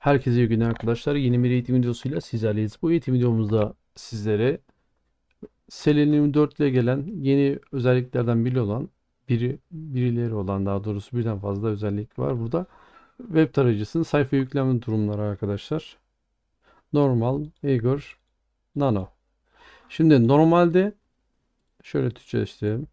Herkese iyi günler arkadaşlar. Yeni bir eğitim videosuyla sizlerleyiz. Bu eğitim videomuzda sizlere Selenium 4 ile gelen yeni özelliklerden biri olan biri, birileri olan daha doğrusu birden fazla özellik var burada. Web tarayıcısının sayfa yükleme durumları arkadaşlar. Normal, Eager, Nano. Şimdi normalde şöyle Türkçeleştirelim.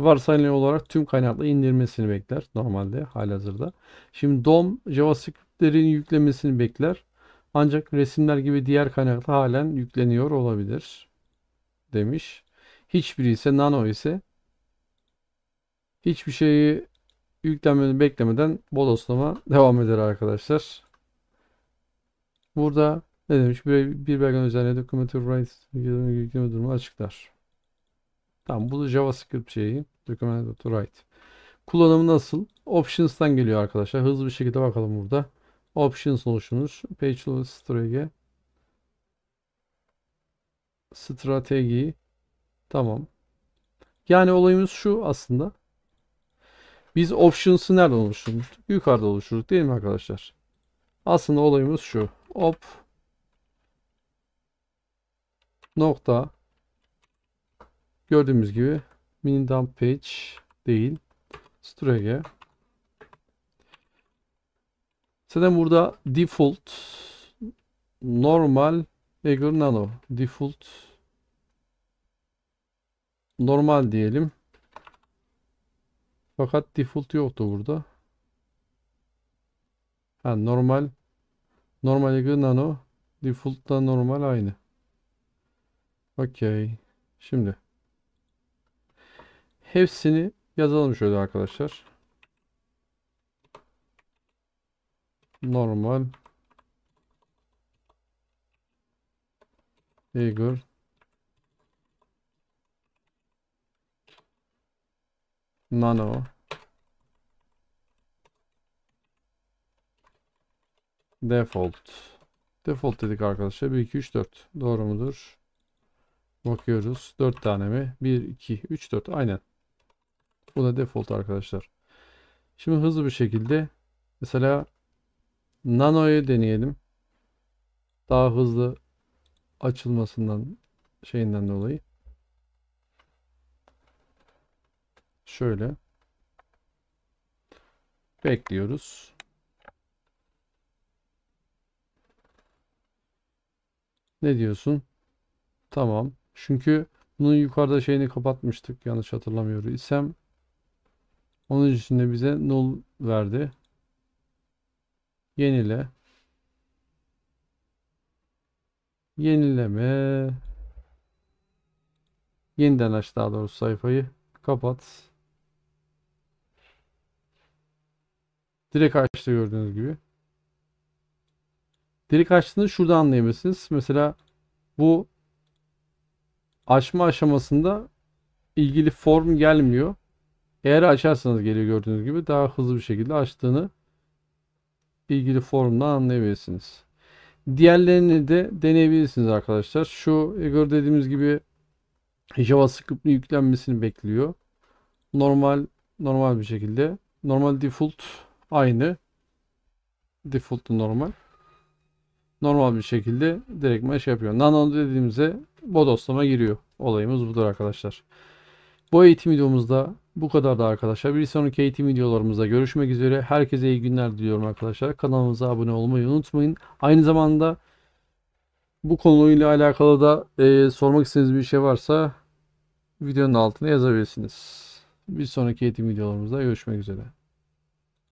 Varsayılan olarak tüm kaynaklı indirmesini bekler normalde halihazırda. Şimdi DOM, JavaScript üstlerin yüklemesini bekler. Ancak resimler gibi diğer kaynakta halen yükleniyor olabilir demiş. Hiçbiri ise nano ise hiçbir şeyi yüklenmeden beklemeden bodoslama devam eder arkadaşlar. Burada ne demiş? Bir, bir belgenin üzerine documentary rights yükleme durumu açıklar. Tamam bu da JavaScript şeyi. Documentary right. Kullanımı nasıl? Options'tan geliyor arkadaşlar. Hızlı bir şekilde bakalım burada. Options oluşmuş. Page Load Strategy. Strateji. Tamam. Yani olayımız şu aslında. Biz options'ı nerede oluşturduk? Yukarıda oluşturduk değil mi arkadaşlar? Aslında olayımız şu. Op nokta gördüğümüz gibi minidump page değil. Strege Zaten burada default normal Eager Nano default normal diyelim. Fakat default yoktu burada. Ha, normal normal Eager Nano default da normal aynı. Okey. Şimdi hepsini yazalım şöyle arkadaşlar. normal Eagle Nano Default Default dedik arkadaşlar 1 2 3 4 doğru mudur? Bakıyoruz 4 tane mi? 1 2 3 4 aynen Bu da default arkadaşlar Şimdi hızlı bir şekilde Mesela Nano'yu deneyelim. Daha hızlı açılmasından şeyinden dolayı. Şöyle. Bekliyoruz. Ne diyorsun? Tamam. Çünkü bunun yukarıda şeyini kapatmıştık yanlış hatırlamıyorum isem. Onun için de bize null verdi. Yenile. Yenileme. Yeniden aç daha doğrusu sayfayı. Kapat. Direkt açtı gördüğünüz gibi. Direkt açtığını şurada anlayabilirsiniz. Mesela bu açma aşamasında ilgili form gelmiyor. Eğer açarsanız geliyor gördüğünüz gibi daha hızlı bir şekilde açtığını ilgili forumdan anlayabilirsiniz. Diğerlerini de deneyebilirsiniz arkadaşlar. Şu Eager dediğimiz gibi JavaScript'in yüklenmesini bekliyor. Normal normal bir şekilde. Normal default aynı. Default normal. Normal bir şekilde direktmen şey yapıyor. Nano dediğimize bodoslama giriyor. Olayımız budur arkadaşlar. Bu eğitim videomuzda bu kadar da arkadaşlar. Bir sonraki eğitim videolarımızda görüşmek üzere. Herkese iyi günler diliyorum arkadaşlar. Kanalımıza abone olmayı unutmayın. Aynı zamanda bu konuyla alakalı da e, sormak istediğiniz bir şey varsa videonun altına yazabilirsiniz. Bir sonraki eğitim videolarımızda görüşmek üzere.